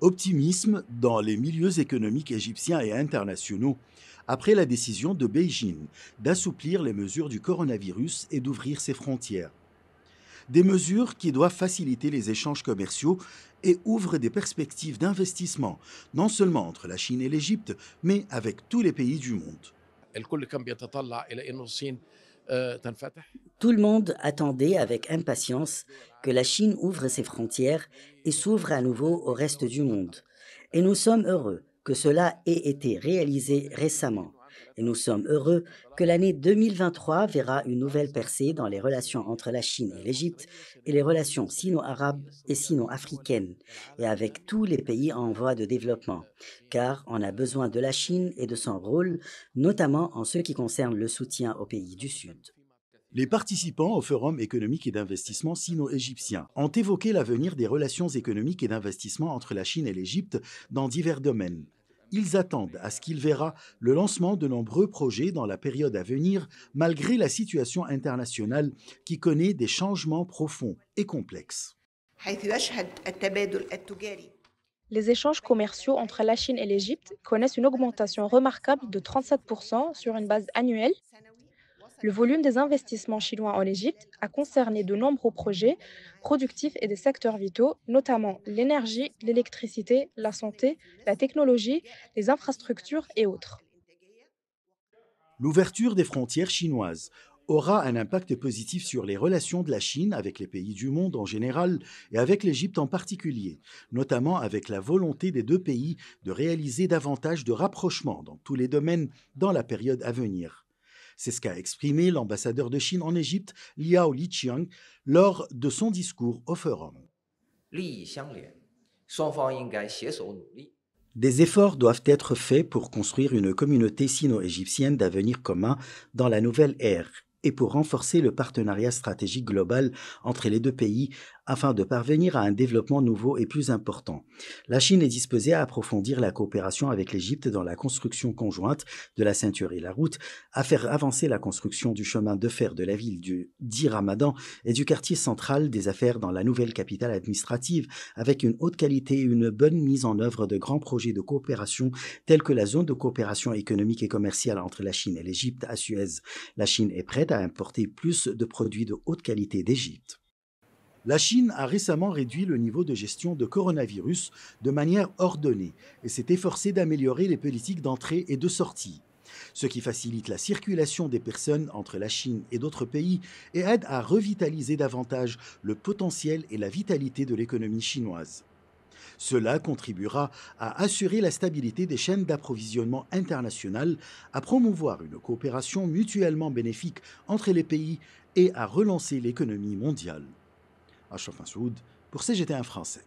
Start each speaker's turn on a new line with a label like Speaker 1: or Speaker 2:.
Speaker 1: Optimisme dans les milieux économiques égyptiens et internationaux après la décision de Beijing d'assouplir les mesures du coronavirus et d'ouvrir ses frontières. Des mesures qui doivent faciliter les échanges commerciaux et ouvrent des perspectives d'investissement, non seulement entre la Chine et l'Égypte, mais avec tous les pays du monde.
Speaker 2: Tout le monde attendait avec impatience que la Chine ouvre ses frontières et s'ouvre à nouveau au reste du monde. Et nous sommes heureux que cela ait été réalisé récemment. Et nous sommes heureux que l'année 2023 verra une nouvelle percée dans les relations entre la Chine et l'Égypte et les relations sino-arabes et sino-africaines, et avec tous les pays en voie de développement, car on a besoin de la Chine et de son rôle, notamment en ce qui concerne le soutien aux pays du Sud. Les participants au
Speaker 1: Forum économique et d'investissement sino-égyptien ont évoqué l'avenir des relations économiques et d'investissement entre la Chine et l'Égypte dans divers domaines. Ils attendent à ce qu'il verra le lancement de nombreux projets dans la période à venir, malgré la situation internationale qui connaît des changements profonds et complexes.
Speaker 3: Les échanges commerciaux entre la Chine et l'Égypte connaissent une augmentation remarquable de 37% sur une base annuelle le volume des investissements chinois en Égypte a concerné de nombreux projets productifs et des secteurs vitaux, notamment l'énergie, l'électricité, la santé, la technologie, les infrastructures et autres.
Speaker 1: L'ouverture des frontières chinoises aura un impact positif sur les relations de la Chine avec les pays du monde en général et avec l'Égypte en particulier, notamment avec la volonté des deux pays de réaliser davantage de rapprochements dans tous les domaines dans la période à venir. C'est ce qu'a exprimé l'ambassadeur de Chine en Égypte, Liao Liqiang, lors de son discours au forum. Des efforts doivent être faits pour construire une communauté sino-égyptienne d'avenir commun dans la nouvelle ère et pour renforcer le partenariat stratégique global entre les deux pays afin de parvenir à un développement nouveau et plus important. La Chine est disposée à approfondir la coopération avec l'Égypte dans la construction conjointe de la ceinture et la route, à faire avancer la construction du chemin de fer de la ville du 10 Ramadan et du quartier central des affaires dans la nouvelle capitale administrative, avec une haute qualité et une bonne mise en œuvre de grands projets de coopération tels que la zone de coopération économique et commerciale entre la Chine et l'Égypte à Suez. La Chine est prête à importer plus de produits de haute qualité d'Égypte. La Chine a récemment réduit le niveau de gestion de coronavirus de manière ordonnée et s'est efforcée d'améliorer les politiques d'entrée et de sortie ce qui facilite la circulation des personnes entre la Chine et d'autres pays et aide à revitaliser davantage le potentiel et la vitalité de l'économie chinoise. Cela contribuera à assurer la stabilité des chaînes d'approvisionnement internationales, à promouvoir une coopération mutuellement bénéfique entre les pays et à relancer l'économie mondiale. Ashraf Massoud pour CGT1 français.